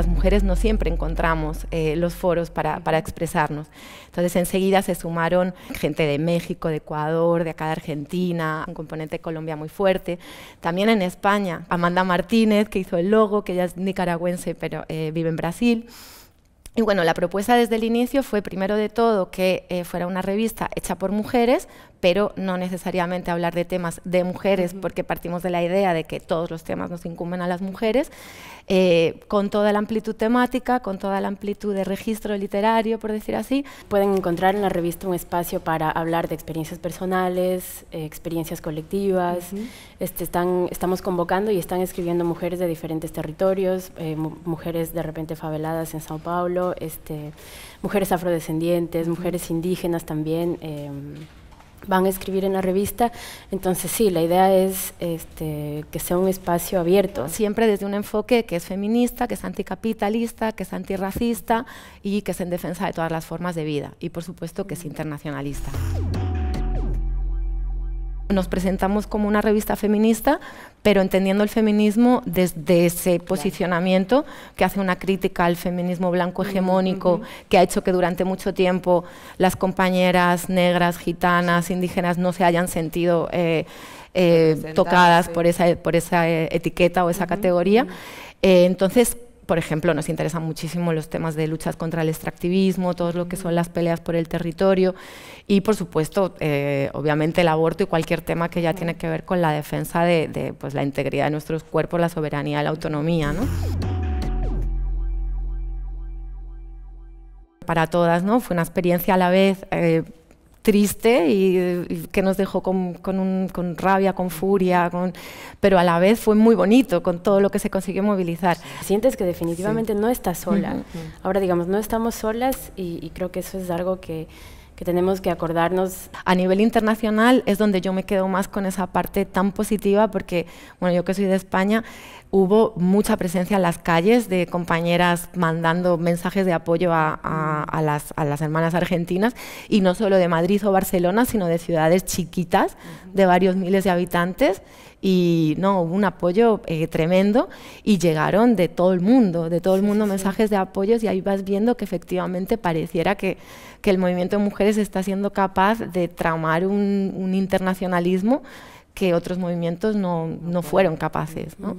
las mujeres no siempre encontramos eh, los foros para, para, expresarnos. Entonces enseguida se sumaron gente de México, de Ecuador, de acá de Argentina, un componente de Colombia muy fuerte. También en España, Amanda Martínez, que hizo el logo, que ella es nicaragüense pero eh, vive en Brasil. Y bueno, la propuesta desde el inicio fue primero de todo que eh, fuera una revista hecha por mujeres, pero no necesariamente hablar de temas de mujeres, porque partimos de la idea de que todos los temas nos incumben a las mujeres, eh, con toda la amplitud temática, con toda la amplitud de registro literario, por decir así. Pueden encontrar en la revista un espacio para hablar de experiencias personales, eh, experiencias colectivas. este, están, estamos convocando y están escribiendo mujeres de diferentes territorios, eh, mujeres de repente faveladas en Sao Paulo, este, mujeres afrodescendientes, mujeres indígenas también. Em, van a escribir en la revista. Entonces sí, la idea es este, que sea un espacio abierto. Siempre desde un enfoque que es feminista, que es anticapitalista, que es antirracista y que es en defensa de todas las formas de vida. Y por supuesto que es internacionalista nos presentamos como una revista feminista, pero entendiendo el feminismo desde ese posicionamiento que hace una crítica al feminismo blanco hegemónico, que ha hecho que durante mucho tiempo las compañeras negras, gitanas, indígenas no se hayan sentido eh, eh, tocadas por esa, por esa eh, etiqueta o esa categoría. entonces, por ejemplo, nos interesan muchísimo los temas de luchas contra el extractivismo, todo lo que son las peleas por el territorio y, por supuesto, eh, obviamente el aborto y cualquier tema que ya tiene que ver con la defensa de, pues, la integridad de nuestros cuerpos, la soberanía, la autonomía. Para todas, ¿no? Fue una experiencia a la vez... Eh, triste y, que nos dejó con, rabia, con furia, con... pero a la vez fue muy bonito con todo lo que se consiguió movilizar. Sientes que definitivamente no estás sola. Ahora digamos, no estamos solas y, creo que eso es algo que, tenemos que acordarnos. A nivel internacional es donde yo me quedo más con esa parte tan positiva porque, bueno, yo que soy de España, hubo mucha presencia en las calles de compañeras mandando mensajes de apoyo a, a a, las, hermanas argentinas, y no solo de Madrid o Barcelona, sino de ciudades chiquitas de varios miles de habitantes. Y no, hubo un apoyo eh, tremendo y llegaron de todo el mundo, de todo el mundo mensajes de apoyos y ahí vas viendo que efectivamente pareciera que, el movimiento de mujeres está siendo capaz de tramar un, internacionalismo que otros movimientos no, no fueron capaces. ¿no?